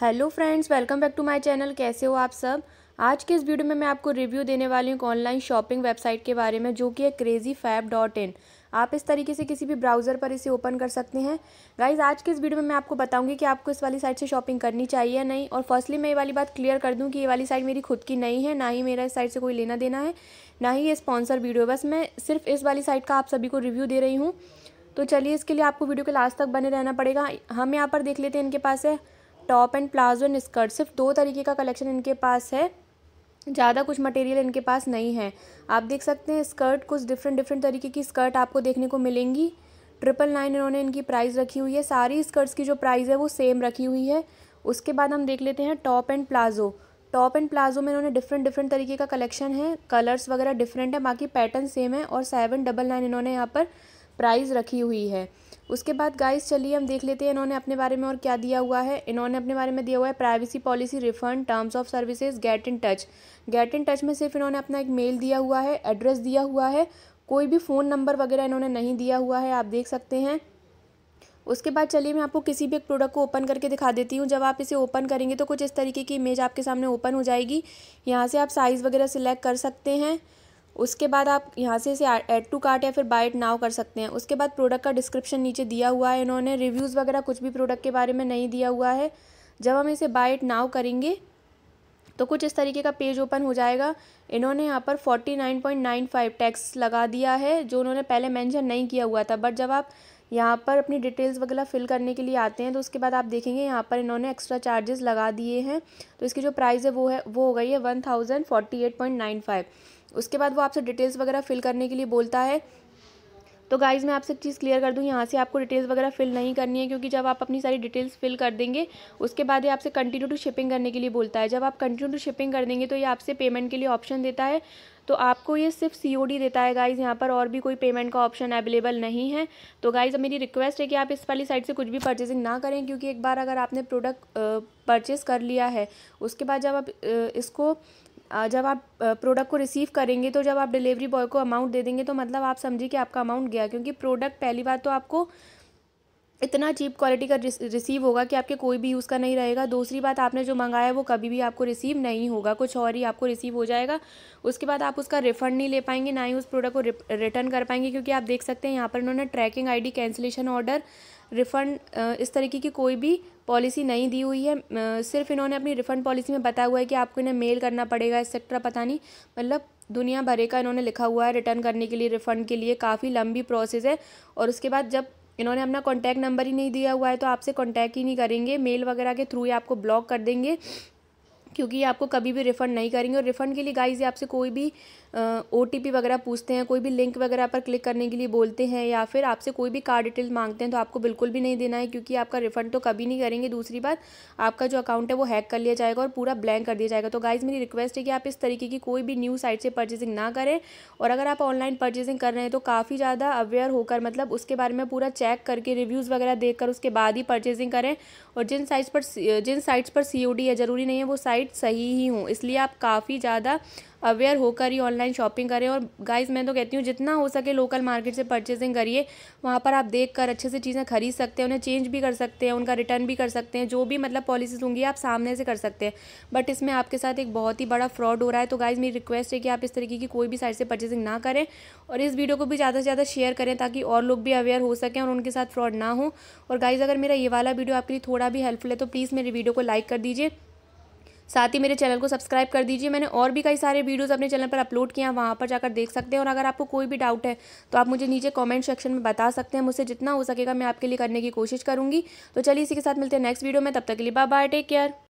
hello friends welcome back to my channel कैसे हो आप सब आज के इस वीडियो में मैं आपको रिव्यू देने वाली हूँ ऑनलाइन शॉपिंग वेबसाइट के बारे में जो कि है क्रेजी फैब डॉट इन आप इस तरीके से किसी भी ब्राउज़र पर इसे ओपन कर सकते हैं गाइज आज के इस वीडियो में मैं आपको बताऊंगी कि आपको इस वाली साइट से शॉपिंग करनी चाहिए या नहीं और फर्स्टली मैं ये वाली बात क्लियर कर दूँ कि ये वाली साइट मेरी खुद की नहीं है ना ही मेरा इस साइट से कोई लेना देना है ना ही ये स्पॉन्सर वीडियो बस मैं सिर्फ इस वाली साइट का आप सभी को रिव्यू दे रही हूँ तो चलिए इसके लिए आपको वीडियो के लास्ट तक बने रहना पड़ेगा हम यहाँ पर देख लेते हैं इनके पास है top and palazzo and skirt सिर्फ दो तरीके का कलेक्शन इनके पास है ज़्यादा कुछ मटेरियल इनके पास नहीं है आप देख सकते हैं स्कर्ट कुछ डिफरेंट डिफरेंट तरीके की स्कर्ट आपको देखने को मिलेंगी ट्रिपल नाइन इन्होंने इनकी प्राइस रखी हुई है सारी स्कर्ट्स की जो प्राइस है वो सेम रखी हुई है उसके बाद हम देख लेते हैं top and palazzo top and palazzo में इन्होंने डिफरेंट डिफरेंट तरीके का कलेक्शन है कलर्स वगैरह डिफरेंट है बाकी पैटर्न सेम है और सेवन डबल नाइन इन्होंने यहाँ पर प्राइस रखी हुई है उसके बाद गाइस चलिए हम देख लेते हैं इन्होंने अपने बारे में और क्या दिया हुआ है इन्होंने अपने बारे में दिया हुआ है privacy policy refund terms of services get in touch get in touch में सिर्फ इन्होंने अपना एक मेल दिया हुआ है एड्रेस दिया हुआ है कोई भी फ़ोन नंबर वगैरह इन्होंने नहीं दिया हुआ है आप देख सकते हैं उसके बाद चलिए मैं आपको किसी भी एक प्रोडक्ट को ओपन करके दिखा देती हूँ जब आप इसे ओपन करेंगे तो कुछ इस तरीके की इमेज आपके सामने ओपन हो जाएगी यहाँ से आप साइज़ वगैरह सिलेक्ट कर सकते हैं उसके बाद आप यहाँ से इसे ऐड टू कार्ट या फिर बाइट नाउ कर सकते हैं उसके बाद प्रोडक्ट का डिस्क्रिप्शन नीचे दिया हुआ है इन्होंने रिव्यूज़ वगैरह कुछ भी प्रोडक्ट के बारे में नहीं दिया हुआ है जब हम इसे बाइट नाउ करेंगे तो कुछ इस तरीके का पेज ओपन हो जाएगा इन्होंने यहाँ पर forty nine point nine five tax लगा दिया है जो उन्होंने पहले मेंशन नहीं किया हुआ था बट जब आप यहाँ पर अपनी डिटेल्स वगैरह फिल करने के लिए आते हैं तो उसके बाद आप देखेंगे यहाँ पर इन्होंने एक्स्ट्रा चार्जेस लगा दिए हैं तो इसकी जो प्राइस है वो है वो हो गई है one thousand forty eight point nine five उसके बाद वो आपसे डिटेल्स वगैरह फिल करने के लिए बोलता है तो गाइज़ मैं आपसे एक चीज़ क्लियर कर दूँ यहाँ से आपको डिटेल्स वगैरह फिल नहीं करनी है क्योंकि जब आप अपनी सारी डिटेल्स फिल कर देंगे उसके बाद ये आपसे कंटिन्यू टू शिपिंग करने के लिए बोलता है जब आप कंटिन्यू टू शिपिंग कर देंगे तो ये आपसे पेमेंट के लिए ऑप्शन देता है तो आपको ये सिर्फ सी देता है गाइज़ यहाँ पर और भी कोई पेमेंट का ऑप्शन अवेलेबल नहीं है तो गाइज़ मेरी रिक्वेस्ट है कि आप इस वाली साइट से कुछ भी परचेसिंग ना करें क्योंकि एक बार अगर आपने प्रोडक्ट परचेस कर लिया है उसके बाद जब आप इसको जब आप प्रोडक्ट को रिसीव करेंगे तो जब आप डिलीवरी बॉय को अमाउंट दे देंगे तो मतलब आप समझिए कि आपका अमाउंट गया क्योंकि प्रोडक्ट पहली बार तो आपको इतना चीप क्वालिटी का रिसीव होगा कि आपके कोई भी यूज़ का नहीं रहेगा दूसरी बात आपने जो मंगाया वो कभी भी आपको रिसीव नहीं होगा कुछ और ही आपको रिसीव हो जाएगा उसके बाद आप उसका रिफ़ंड नहीं ले पाएंगे ना ही उस प्रोडक्ट को रिटर्न कर पाएंगे क्योंकि आप देख सकते हैं यहाँ पर उन्होंने tracking I cancellation order refund इस तरीके की कोई भी पॉलिसी नहीं दी हुई है सिर्फ इन्होंने अपनी रिफ़ंड पॉलिसी में बताया हुआ है कि आपको इन्हें मेल करना पड़ेगा एक्सेट्रा पता नहीं मतलब दुनिया भरे का इन्होंने लिखा हुआ है रिटर्न करने के लिए रिफ़ंड के लिए काफ़ी लंबी प्रोसेस है और उसके बाद जब इन्होंने अपना कॉन्टैक्ट नंबर ही नहीं दिया हुआ है तो आपसे कॉन्टैक्ट ही नहीं करेंगे मेल वगैरह के थ्रू ही आपको ब्लॉक कर देंगे क्योंकि ये आपको कभी भी रिफ़ंड नहीं करेंगे और रिफ़ंड के लिए गाइज ये आपसे कोई भी ओ वगैरह पूछते हैं कोई भी लिंक वगैरह पर क्लिक करने के लिए बोलते हैं या फिर आपसे कोई भी कार्ड डिटेल मांगते हैं तो आपको बिल्कुल भी नहीं देना है क्योंकि आपका रिफ़ंड तो कभी नहीं करेंगे दूसरी बात आपका जो अकाउंट है वो हैक कर लिया जाएगा और पूरा ब्लैंक कर दिया जाएगा तो गाइज़ मेरी रिक्वेस्ट है कि आप इस तरीके की कोई भी न्यू साइट से परचेजिंग ना करें और अगर आप ऑनलाइन परचेजिंग कर रहे हैं तो काफ़ी ज़्यादा अवेयर होकर मतलब उसके बारे में पूरा चेक करके रिव्यूज़ वगैरह देख उसके बाद ही परचेजिंग करें और जिन साइट्स पर जिन साइट्स पर सी है ज़रूरी नहीं है वो साइट साइट सही ही हूँ इसलिए आप काफ़ी ज़्यादा अवेयर होकर ही ऑनलाइन शॉपिंग करें और गाइज मैं तो कहती हूँ जितना हो सके लोकल मार्केट से परचेसिंग करिए वहाँ पर आप देख कर अच्छे से चीज़ें खरीद सकते हैं उन्हें चेंज भी कर सकते हैं उनका रिटर्न भी कर सकते हैं जो भी मतलब पॉलिसीज होंगी आप सामने से कर सकते हैं बट इसमें आपके साथ एक बहुत ही बड़ा फ्रॉड हो रहा है तो गाइज मेरी रिक्वेस्ट है कि आप इस तरीके की कोई भी साइट से परचेसिंग ना करें और इस वीडियो को भी ज़्यादा से ज़्यादा शेयर करें ताकि और लोग भी अवेयर हो सकें और उनके साथ फ्रॉड ना हो और गाइज अगर मेरा ये वाला वीडियो आपके लिए थोड़ा भी हेल्पफुल है तो प्लीज़ मेरी वीडियो को लाइक कर दीजिए साथ ही मेरे चैनल को सब्सक्राइब कर दीजिए मैंने और भी कई सारे वीडियोज़ अपने चैनल पर अपलोड किए हैं वहाँ पर जाकर देख सकते हैं और अगर आपको कोई भी डाउट है तो आप मुझे नीचे कॉमेंट सेक्शन में बता सकते हैं मुझसे जितना हो सकेगा मैं आपके लिए करने की कोशिश करूँगी तो चलिए इसी के साथ मिलते हैं नेक्स्ट वीडियो में तब तक के लिए बाय बाय टेक केयर